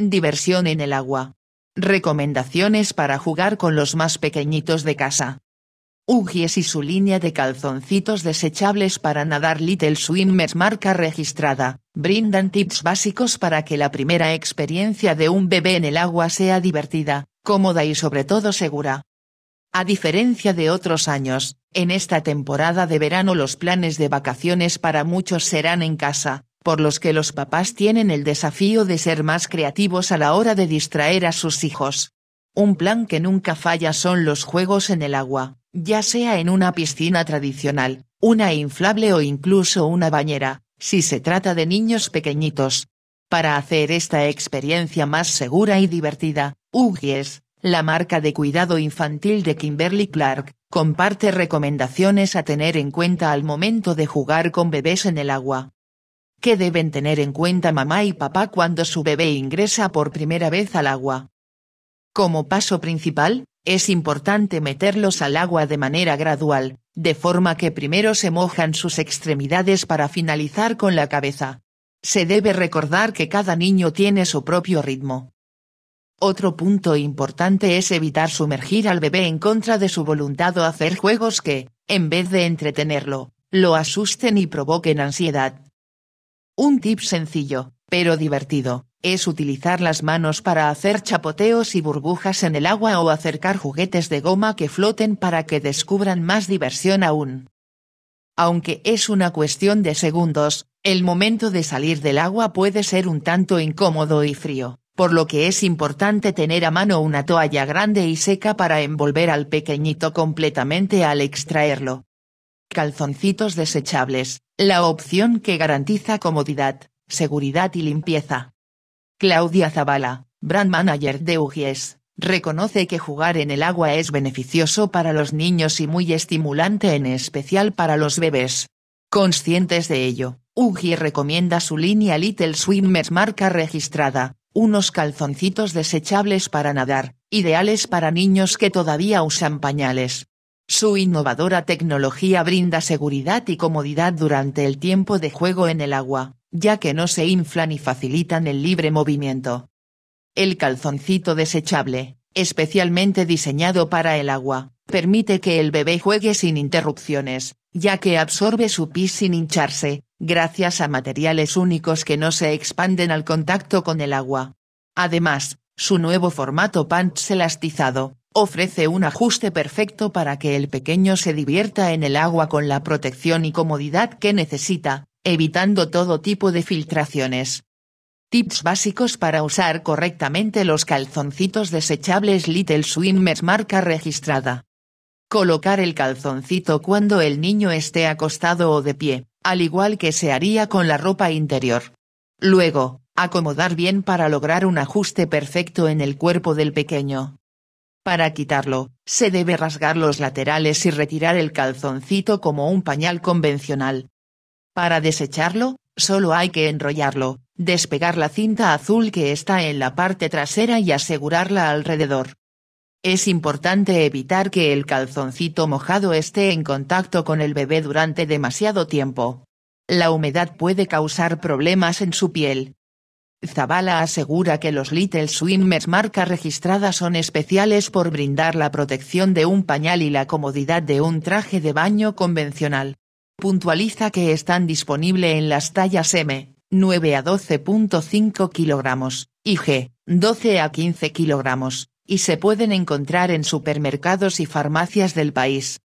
Diversión en el agua. Recomendaciones para jugar con los más pequeñitos de casa. Ugies y su línea de calzoncitos desechables para nadar Little Swimmers marca registrada, brindan tips básicos para que la primera experiencia de un bebé en el agua sea divertida, cómoda y sobre todo segura. A diferencia de otros años, en esta temporada de verano los planes de vacaciones para muchos serán en casa, por los que los papás tienen el desafío de ser más creativos a la hora de distraer a sus hijos. Un plan que nunca falla son los juegos en el agua, ya sea en una piscina tradicional, una inflable o incluso una bañera, si se trata de niños pequeñitos. Para hacer esta experiencia más segura y divertida, UGS, la marca de cuidado infantil de Kimberly Clark, comparte recomendaciones a tener en cuenta al momento de jugar con bebés en el agua. ¿Qué deben tener en cuenta mamá y papá cuando su bebé ingresa por primera vez al agua. Como paso principal, es importante meterlos al agua de manera gradual, de forma que primero se mojan sus extremidades para finalizar con la cabeza. Se debe recordar que cada niño tiene su propio ritmo. Otro punto importante es evitar sumergir al bebé en contra de su voluntad o hacer juegos que, en vez de entretenerlo, lo asusten y provoquen ansiedad. Un tip sencillo, pero divertido, es utilizar las manos para hacer chapoteos y burbujas en el agua o acercar juguetes de goma que floten para que descubran más diversión aún. Aunque es una cuestión de segundos, el momento de salir del agua puede ser un tanto incómodo y frío, por lo que es importante tener a mano una toalla grande y seca para envolver al pequeñito completamente al extraerlo. Calzoncitos desechables, la opción que garantiza comodidad, seguridad y limpieza. Claudia Zavala, brand manager de UGIES, reconoce que jugar en el agua es beneficioso para los niños y muy estimulante en especial para los bebés. Conscientes de ello, UGI recomienda su línea Little Swimmers marca registrada, unos calzoncitos desechables para nadar, ideales para niños que todavía usan pañales, su innovadora tecnología brinda seguridad y comodidad durante el tiempo de juego en el agua, ya que no se inflan y facilitan el libre movimiento. El calzoncito desechable, especialmente diseñado para el agua, permite que el bebé juegue sin interrupciones, ya que absorbe su pis sin hincharse, gracias a materiales únicos que no se expanden al contacto con el agua. Además, su nuevo formato pants elastizado, ofrece un ajuste perfecto para que el pequeño se divierta en el agua con la protección y comodidad que necesita, evitando todo tipo de filtraciones. Tips básicos para usar correctamente los calzoncitos desechables Little Swimmers marca registrada. Colocar el calzoncito cuando el niño esté acostado o de pie, al igual que se haría con la ropa interior. Luego, acomodar bien para lograr un ajuste perfecto en el cuerpo del pequeño. Para quitarlo, se debe rasgar los laterales y retirar el calzoncito como un pañal convencional. Para desecharlo, solo hay que enrollarlo, despegar la cinta azul que está en la parte trasera y asegurarla alrededor. Es importante evitar que el calzoncito mojado esté en contacto con el bebé durante demasiado tiempo. La humedad puede causar problemas en su piel, Zavala asegura que los Little Swimmers marca registrada son especiales por brindar la protección de un pañal y la comodidad de un traje de baño convencional. Puntualiza que están disponibles en las tallas M, 9 a 12.5 kg, y G, 12 a 15 kg, y se pueden encontrar en supermercados y farmacias del país.